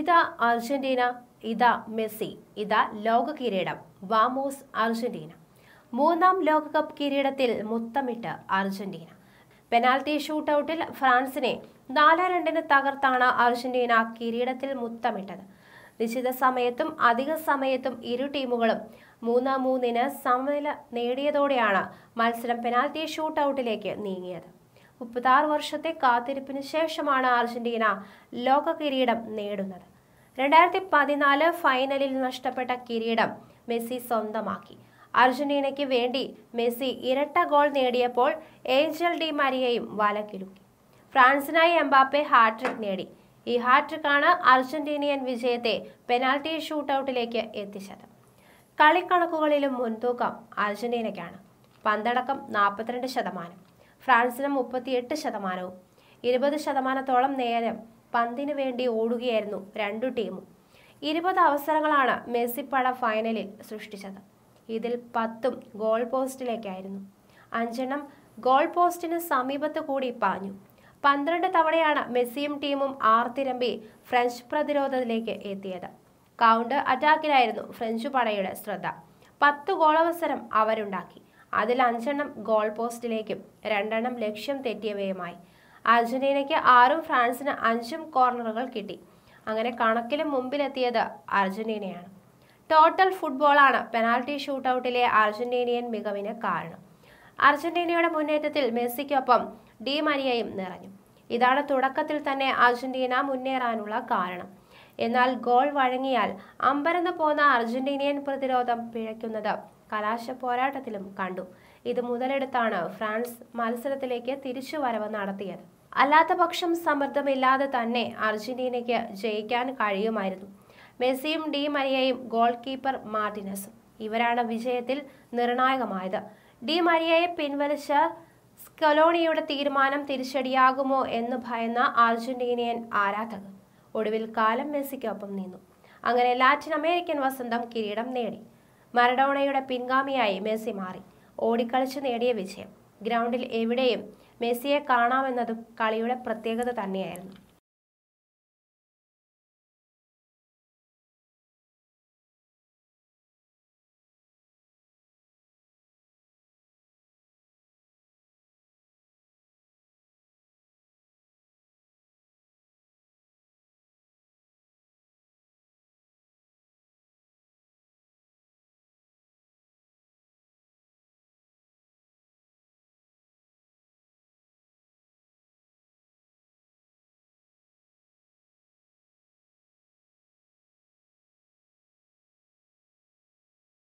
ഇതാ അർജന്റീന ഇതാ മെസ്സി ഇതാ ലോക കിരീടം വാമോസ് അർജന്റീന മൂന്നാം ലോകകപ്പ് കിരീടത്തിൽ മുത്തമിട്ട് അർജന്റീന പെനാൽറ്റി ഷൂട്ടൌട്ടിൽ ഫ്രാൻസിനെ നാല് രണ്ടിന് തകർത്താണ് അർജന്റീന കിരീടത്തിൽ മുത്തമിട്ടത് നിശ്ചിത സമയത്തും അധിക സമയത്തും ഇരു ടീമുകളും മൂന്ന് മൂന്നിന് സമനില നേടിയതോടെയാണ് മത്സരം പെനാൽറ്റി ഷൂട്ടൌട്ടിലേക്ക് നീങ്ങിയത് മുപ്പത്താറ് വർഷത്തെ കാത്തിരിപ്പിന് ശേഷമാണ് അർജന്റീന ലോക കിരീടം നേടുന്നത് രണ്ടായിരത്തി പതിനാല് ഫൈനലിൽ നഷ്ടപ്പെട്ട കിരീടം മെസ്സി സ്വന്തമാക്കി അർജന്റീനയ്ക്ക് വേണ്ടി മെസ്സി ഇരട്ട ഗോൾ നേടിയപ്പോൾ ഏഞ്ചൽ ഡി മരിയയും വലക്കിലുക്കി ഫ്രാൻസിനായി എംബാപ്പെ ഹാട്രിക് നേടി ഈ ഹാട്രിക്കാണ് അർജന്റീനിയൻ വിജയത്തെ പെനാൽറ്റി ഷൂട്ടൌട്ടിലേക്ക് എത്തിച്ചത് കളിക്കണക്കുകളിലും മുൻതൂക്കം അർജന്റീനയ്ക്കാണ് പന്തടക്കം നാൽപ്പത്തിരണ്ട് ശതമാനം ഫ്രാൻസിന് മുപ്പത്തിയെട്ട് ശതമാനവും ഇരുപത് ശതമാനത്തോളം നേരം പന്തിന് വേണ്ടി ഓടുകയായിരുന്നു രണ്ടു ടീമും ഇരുപത് അവസരങ്ങളാണ് മെസ്സിപ്പട ഫൈനലിൽ സൃഷ്ടിച്ചത് ഇതിൽ പത്തും ഗോൾ പോസ്റ്റിലേക്കായിരുന്നു അഞ്ചെണ്ണം ഗോൾ പോസ്റ്റിന് സമീപത്ത് കൂടി പാഞ്ഞു പന്ത്രണ്ട് തവണയാണ് മെസ്സിയും ടീമും ആർത്തിരമ്പി ഫ്രഞ്ച് പ്രതിരോധത്തിലേക്ക് എത്തിയത് കൗണ്ട് അറ്റാക്കിലായിരുന്നു ഫ്രഞ്ച് പടയുടെ ശ്രദ്ധ പത്ത് ഗോളവസരം അവരുണ്ടാക്കി അതിൽ അഞ്ചെണ്ണം ഗോൾ പോസ്റ്റിലേക്കും രണ്ടെണ്ണം ലക്ഷ്യം തെറ്റിയവയുമായി അർജന്റീനയ്ക്ക് ആറും ഫ്രാൻസിന് അഞ്ചും കോർണറുകൾ കിട്ടി അങ്ങനെ കണക്കിലും മുമ്പിലെത്തിയത് അർജന്റീനയാണ് ടോട്ടൽ ഫുട്ബോളാണ് പെനാൽറ്റി ഷൂട്ടൗട്ടിലെ അർജന്റീനിയൻ മികവിന് കാരണം അർജന്റീനയുടെ മുന്നേറ്റത്തിൽ മെസ്സിക്കൊപ്പം ഡി മരിയയും നിറഞ്ഞു ഇതാണ് തുടക്കത്തിൽ തന്നെ അർജന്റീന മുന്നേറാനുള്ള കാരണം എന്നാൽ ഗോൾ വഴങ്ങിയാൽ അമ്പരന്ന് പോന്ന അർജന്റീനിയൻ പ്രതിരോധം പിഴയ്ക്കുന്നത് കലാശ പോരാട്ടത്തിലും കണ്ടു ഇത് മുതലെടുത്താണ് ഫ്രാൻസ് മത്സരത്തിലേക്ക് തിരിച്ചു വരവ് നടത്തിയത് അല്ലാത്തപക്ഷം സമ്മർദ്ദമില്ലാതെ തന്നെ അർജന്റീനയ്ക്ക് ജയിക്കാൻ കഴിയുമായിരുന്നു മെസ്സിയും ഡി മരിയയും ഗോൾ കീപ്പർ മാർട്ടിനസും ഇവരാണ് വിജയത്തിൽ നിർണായകമായത് ഡി മരിയയെ പിൻവലിച്ച സ്കലോണിയുടെ തീരുമാനം തിരിച്ചടിയാകുമോ എന്ന് ഭയന്ന അർജന്റീനിയൻ ആരാധകർ ഒടുവിൽ കാലം മെസ്സിക്കൊപ്പം നിന്നു അങ്ങനെ ലാറ്റിൻ അമേരിക്കൻ വസന്തം കിരീടം നേടി മരഡോണയുടെ പിൻഗാമിയായി മെസ്സി മാറി ഓടിക്കളിച്ച് നേടിയ വിജയം ഗ്രൗണ്ടിൽ എവിടെയും മെസ്സിയെ കാണാമെന്നതും കളിയുടെ പ്രത്യേകത തന്നെയായിരുന്നു